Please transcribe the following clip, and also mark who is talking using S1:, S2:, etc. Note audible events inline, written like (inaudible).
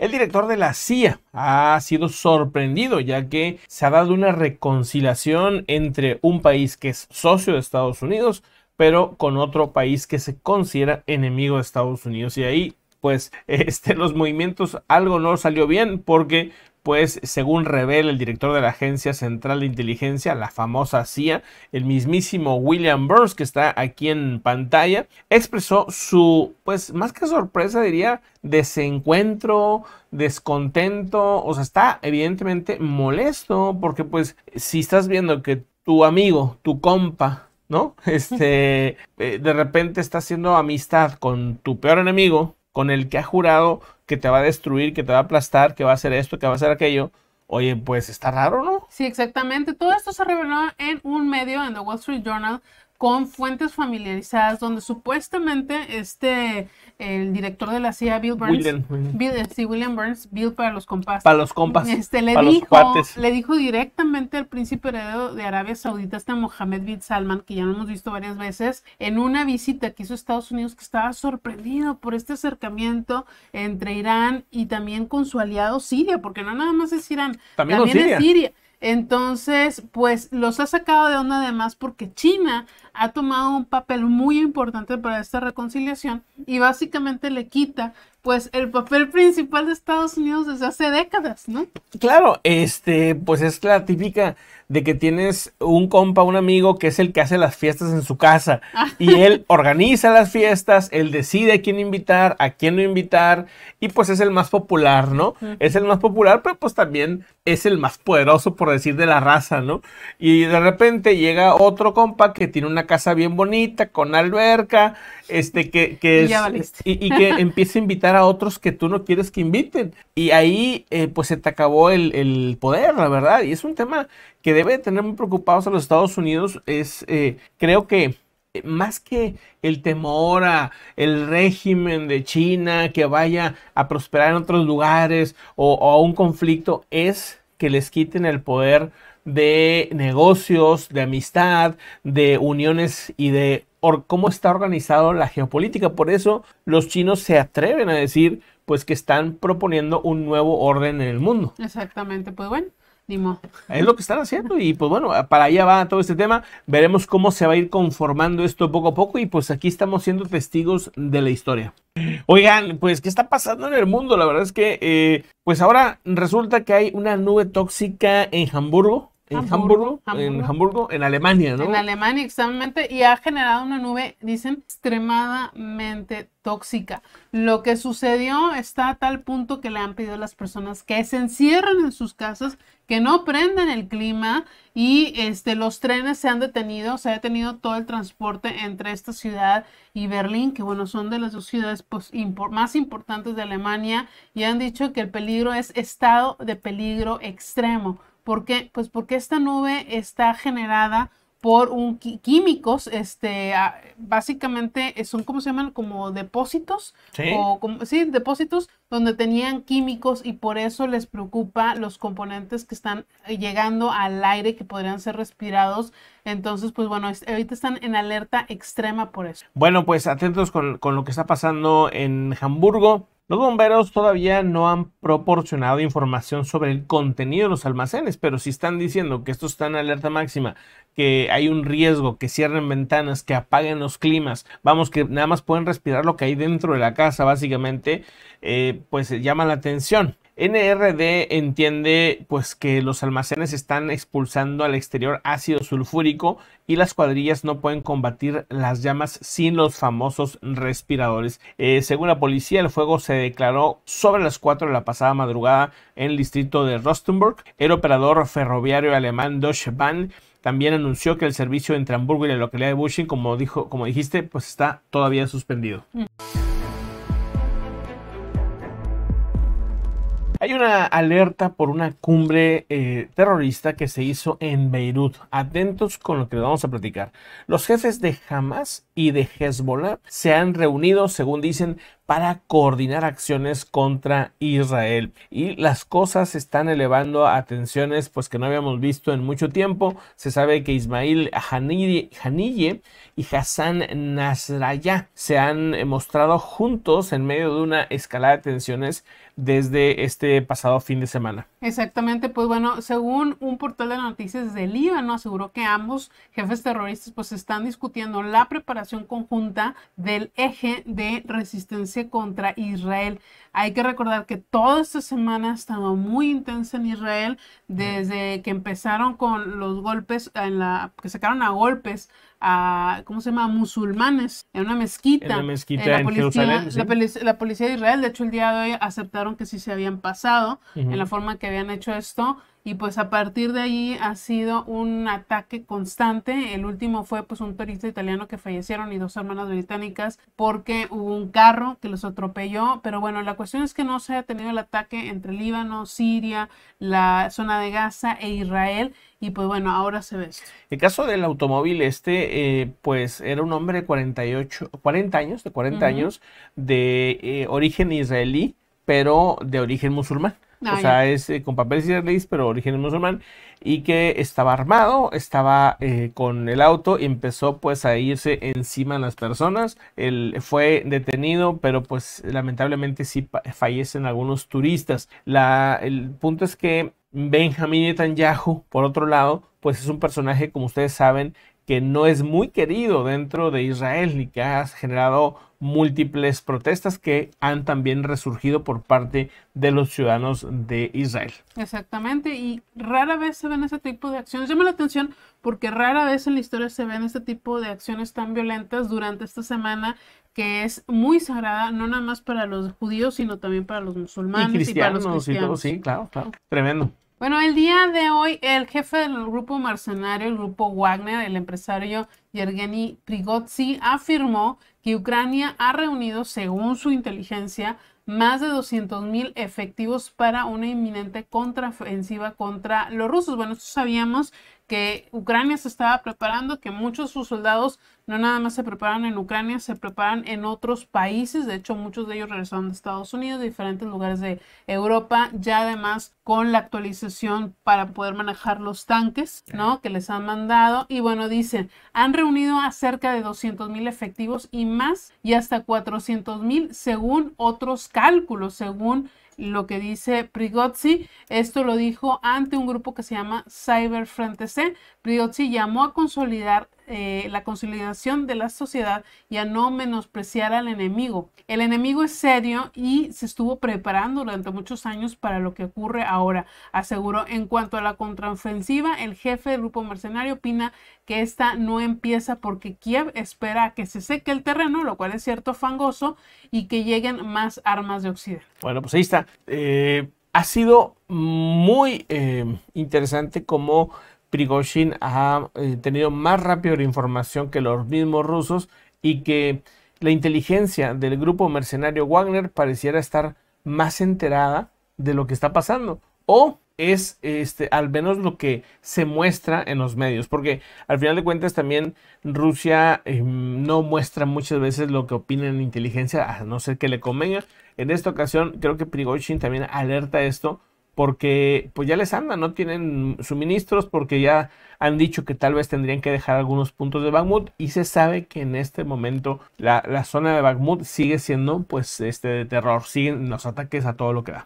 S1: El director de la CIA ha sido sorprendido ya que se ha dado una reconciliación entre un país que es socio de Estados Unidos, pero con otro país que se considera enemigo de Estados Unidos. Y ahí pues (laughs) este, los movimientos algo no salió bien porque pues según revela el director de la Agencia Central de Inteligencia, la famosa CIA, el mismísimo William Burns, que está aquí en pantalla, expresó su, pues más que sorpresa, diría, desencuentro, descontento, o sea, está evidentemente molesto, porque pues si estás viendo que tu amigo, tu compa, ¿no? (laughs) Este, eh, de repente está haciendo amistad con tu peor enemigo, con el que ha jurado que te va a destruir, que te va a aplastar, que va a hacer esto, que va a hacer aquello. Oye, pues está raro,
S2: ¿no? Sí, exactamente. Todo esto se reveló en un medio, en The Wall Street Journal, con fuentes familiarizadas donde supuestamente este el director de la CIA Bill Burns William, Burns Bill para los compas para los este, le dijo directamente al príncipe heredero de Arabia Saudita este Mohammed bin Salman que ya lo hemos visto varias veces en una visita que hizo a Estados Unidos que estaba sorprendido por este acercamiento entre Irán y también con su aliado Siria porque no nada más es Irán también, también es Siria entonces, pues los ha sacado de onda además porque China ha tomado un papel muy importante para esta reconciliación y básicamente le quita pues el papel principal de Estados Unidos desde hace décadas, ¿no?
S1: Claro, este, pues es la típica de que tienes un compa, un amigo que es el que hace las fiestas en su casa ah. y él organiza las fiestas, él decide a quién invitar, a quién no invitar y pues es el más popular, ¿no? Es el más popular, pero pues también es el más poderoso por decir de la raza, ¿no? Y de repente llega otro compa que tiene una casa bien bonita con alberca este, que, es, y, y, que (laughs) empiece a invitar a otros que tú no quieres que inviten. Y ahí, eh, pues, se te acabó el, poder, la verdad. Y es un tema que debe tener muy preocupados a los Estados Unidos. Es, eh, creo que eh, más que el temor a el régimen de China que vaya a prosperar en otros lugares o a un conflicto, es que les quiten el poder de negocios, de amistad, de uniones y de cómo está organizado la geopolítica. Por eso los chinos se atreven a decir pues que están proponiendo un nuevo orden en el mundo.
S2: Exactamente, pues bueno. Es lo que están haciendo
S1: y pues bueno, para allá va todo este tema. Veremos cómo se va a ir conformando esto poco a poco y pues aquí estamos siendo testigos de la historia. Oigan, pues ¿qué está pasando en el mundo? La verdad es que eh, pues ahora resulta que hay una nube tóxica en Hamburgo en Hamburgo, en Hamburgo, en Alemania, ¿no? En
S2: Alemania, exactamente, y ha generado una nube, dicen, extremadamente tóxica. Lo que sucedió está a tal punto que le han pedido a las personas que se encierren en sus casas, que no prendan el clima y este, los trenes se han detenido, se ha detenido todo el transporte entre esta ciudad y Berlín, que bueno, son de las dos ciudades pues, más importantes de Alemania y han dicho que el peligro es estado de peligro extremo. ¿Por qué? Pues porque esta nube está generada por un químicos, este, ah, básicamente eh, son como se llaman, como depósitos, ¿Sí? o sí, depósitos donde tenían químicos y por eso les preocupa los componentes que están eh, llegando al aire que podrían ser respirados. Entonces, pues bueno, ahorita están en alerta extrema por eso.
S1: Bueno, pues atentos con, con lo que está pasando en Hamburgo. Los bomberos todavía no han proporcionado información sobre el contenido de los almacenes, pero si están diciendo que esto está en alerta máxima, que hay un riesgo, que cierren ventanas, que apaguen los climas, vamos, que nada más pueden respirar lo que hay dentro de la casa, básicamente, eh, pues llama la atención. NRD entiende pues que los almacenes están expulsando al exterior ácido sulfúrico y las cuadrillas no pueden combatir las llamas sin los famosos respiradores. Eh, según la policía, el fuego se declaró sobre las 4 de la pasada madrugada en el distrito de Rostenburg. El operador ferroviario alemán Deutsche Bahn también anunció que el servicio entre Hamburgo y la localidad de Bushing, como, dijo, como dijiste, pues está todavía suspendido. Mm. Hay una alerta por una cumbre eh, terrorista que se hizo en Beirut. Atentos con lo que les vamos a platicar. Los jefes de Hamas y de Hezbollah se han reunido, según dicen, para coordinar acciones contra Israel. Y las cosas están elevando a tensiones pues que no habíamos visto en mucho tiempo. Se sabe que Ismail Hanille y Hassan Nasrallah se han mostrado juntos en medio de una escalada de tensiones desde este pasado fin de semana.
S2: Exactamente, pues bueno, según un portal de noticias del Líbano aseguró que ambos jefes terroristas pues están discutiendo la preparación conjunta del eje de resistencia contra Israel. Hay que recordar que toda esta semana ha estado muy intensa en Israel desde que empezaron con los golpes en la que sacaron a golpes a, ¿cómo se llama?, musulmanes en una mezquita. En la, policía, la, policía, de Israel, de hecho, el día de hoy aceptaron que sí se habían pasado en la forma que habían hecho esto y pues a partir de ahí ha sido un ataque constante. El último fue pues un turista italiano que fallecieron y dos hermanas británicas porque hubo un carro que los atropelló. Pero bueno, la cuestión es que no se ha tenido el ataque entre Líbano, Siria, la zona de Gaza e Israel. Y pues bueno, ahora se ve.
S1: El caso del automóvil este, eh, pues era un hombre de 48, 40 años, de 40 años, de eh, origen israelí, pero de origen musulmán. Ah, o sea, es eh, con papeles israelíes, pero origen musulmán. Y que estaba armado, estaba eh, con el auto y empezó pues a irse encima de las personas. Él fue detenido, pero pues lamentablemente sí fallecen algunos turistas. La, el punto es que Benjamin Netanyahu, por otro lado, pues es un personaje, como ustedes saben, que no es muy querido dentro de Israel y que ha generado múltiples protestas que han también resurgido por parte de los ciudadanos de Israel.
S2: Exactamente, y rara vez se ven ese tipo de acciones. Llama la atención porque rara vez en la historia se ven este tipo de acciones tan violentas durante esta semana que es muy sagrada, no nada más para los judíos, sino también para los musulmanes y, para los cristianos. sí,
S1: claro, claro. Tremendo.
S2: Bueno, el día de hoy el jefe del grupo mercenario, el grupo Wagner, el empresario Yergeny Prigozzi, afirmó que Ucrania ha reunido, según su inteligencia, más de 200.000 efectivos para una inminente contraofensiva contra los rusos. Bueno, esto sabíamos que Ucrania se estaba preparando, que muchos de sus soldados no nada más se preparan en Ucrania, se preparan en otros países. De hecho, muchos de ellos regresaron de Estados Unidos, de diferentes lugares de Europa, ya además con la actualización para poder manejar los tanques, ¿no? Que les han mandado. Y bueno, dicen, han reunido a cerca de 200 mil efectivos y más, y hasta 400 mil según otros cálculos, según lo que dice Prigozzi. Esto lo dijo ante un grupo que se llama Cyber Frente C. Prigozzi llamó a consolidar eh, la consolidación de la sociedad y a no menospreciar al enemigo. El enemigo es serio y se estuvo preparando durante muchos años para lo que ocurre ahora, aseguró. En cuanto a la contraofensiva, el jefe del grupo mercenario opina que esta no empieza porque Kiev espera a que se seque el terreno, lo cual es cierto fangoso, y que lleguen más armas de Occidente.
S1: Bueno, pues ahí está. Eh, ha sido muy eh, interesante cómo Prigozhin ha eh, tenido más rápido información que los mismos rusos y que la inteligencia del grupo mercenario Wagner pareciera estar más enterada de lo que está pasando. O es este, al menos lo que se muestra en los medios, porque al final de cuentas también Rusia em, no muestra muchas veces lo que opina en inteligencia, a no ser que le convenga. En esta ocasión creo que Prigozhin también alerta esto porque pues ya les anda, no tienen suministros, porque ya han dicho que tal vez tendrían que dejar algunos puntos de Bakhmut y se sabe que en este momento la, zona de Bakhmut sigue siendo pues este de terror, siguen los ataques a todo lo que da.